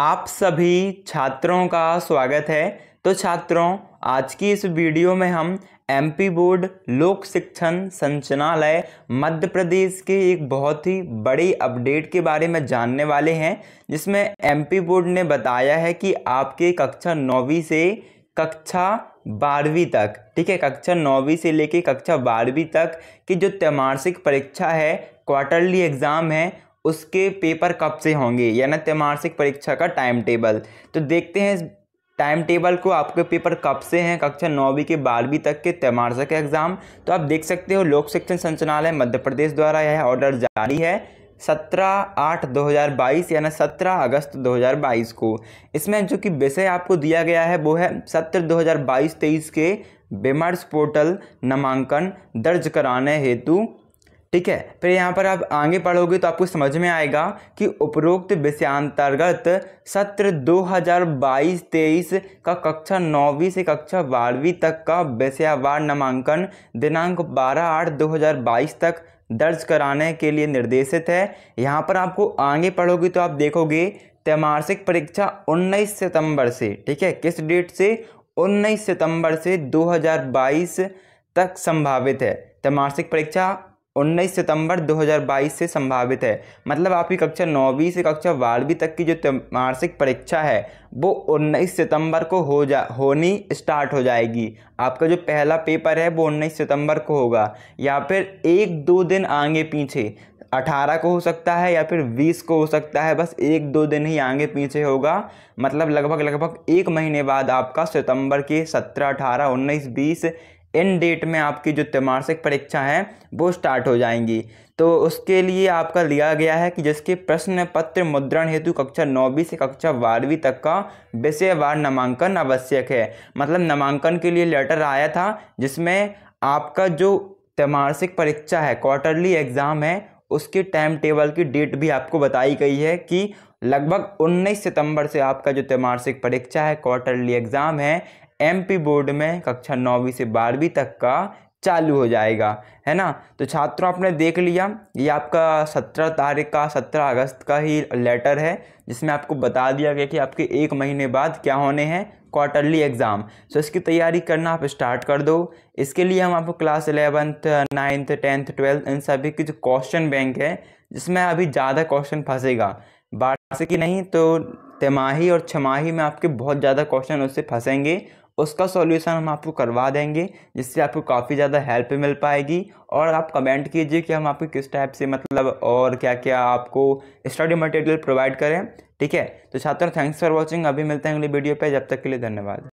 आप सभी छात्रों का स्वागत है तो छात्रों आज की इस वीडियो में हम एमपी बोर्ड लोक शिक्षण संचनालय मध्य प्रदेश के एक बहुत ही बड़ी अपडेट के बारे में जानने वाले हैं जिसमें एमपी बोर्ड ने बताया है कि आपके कक्षा नौवीं से कक्षा बारहवीं तक ठीक है कक्षा नौवीं से लेके कक्षा बारहवीं तक की जो त्रैमासिक परीक्षा है क्वार्टरली एग्ज़ाम है उसके पेपर कब से होंगे यानी त्रैमासिक परीक्षा का टाइम टेबल तो देखते हैं इस टाइम टेबल को आपके पेपर कब से हैं कक्षा नौवीं के बारहवीं तक के त्रैमासिक एग्ज़ाम तो आप देख सकते हो लोक शिक्षण संचालय मध्य प्रदेश द्वारा यह ऑर्डर जारी है सत्रह आठ दो हज़ार बाईस यानी सत्रह अगस्त दो हज़ार बाईस को इसमें जो कि विषय आपको दिया गया है वो है सत्र दो हज़ार बाईस तेईस के विमर्श पोर्टल नामांकन दर्ज कराने हेतु ठीक है फिर यहाँ पर आप आगे पढ़ोगे तो आपको समझ में आएगा कि उपरोक्त विषयांतर्गत सत्र 2022-23 का कक्षा नौवीं से कक्षा बारहवीं तक का विषयावार नामांकन दिनांक 12 आठ 2022 तक दर्ज कराने के लिए निर्देशित है यहाँ पर आपको आगे पढ़ोगे तो आप देखोगे त्रैमासिक परीक्षा 19 सितंबर से ठीक है किस डेट से 19 सितंबर से 2022 तक संभावित है त्रैमासिक परीक्षा उन्नीस सितंबर 2022 से संभावित है मतलब आपकी कक्षा नौवीं से कक्षा बारहवीं तक की जो वार्षिक परीक्षा है वो उन्नीस सितंबर को हो जा होनी स्टार्ट हो जाएगी आपका जो पहला पेपर है वो उन्नीस सितंबर को होगा या फिर एक दो दिन आगे पीछे अठारह को हो सकता है या फिर बीस को हो सकता है बस एक दो दिन ही आगे पीछे होगा मतलब लगभग लगभग एक महीने बाद आपका सितंबर के सत्रह अठारह उन्नीस बीस इन डेट में आपकी जो त्रिमासिक परीक्षा है वो स्टार्ट हो जाएंगी तो उसके लिए आपका लिया गया है कि जिसके प्रश्न पत्र मुद्रण हेतु कक्षा नौवीं से कक्षा बारहवीं तक का विषयवार नामांकन आवश्यक है मतलब नामांकन के लिए लेटर आया था जिसमें आपका जो त्रिमासिक परीक्षा है क्वार्टरली एग्ज़ाम है उसके टाइम टेबल की डेट भी आपको बताई गई है कि लगभग 19 सितंबर से आपका जो त्रैमासिक परीक्षा है क्वार्टरली एग्ज़ाम है एमपी बोर्ड में कक्षा नौवीं से बारहवीं तक का चालू हो जाएगा है ना तो छात्रों आपने देख लिया ये आपका सत्रह तारीख का सत्रह अगस्त का ही लेटर है जिसमें आपको बता दिया गया कि आपके एक महीने बाद क्या होने हैं क्वार्टरली एग्ज़ाम सो इसकी तैयारी करना आप स्टार्ट कर दो इसके लिए हम आपको class eleventh ninth tenth twelfth इन सभी के जो क्वेश्चन बैंक है जिसमें अभी ज़्यादा क्वेश्चन फंसेगा जैसे कि नहीं तो तिमाही और छमाही में आपके बहुत ज़्यादा क्वेश्चन उससे फंसेंगे उसका सॉल्यूशन हम आपको करवा देंगे जिससे आपको काफ़ी ज़्यादा हेल्प मिल पाएगी और आप कमेंट कीजिए कि हम आपको किस टाइप से मतलब और क्या क्या आपको स्टडी मटेरियल प्रोवाइड करें ठीक है तो छात्र थैंक्स फॉर वॉचिंग अभी मिलते हैं अगली वीडियो पर जब तक के लिए धन्यवाद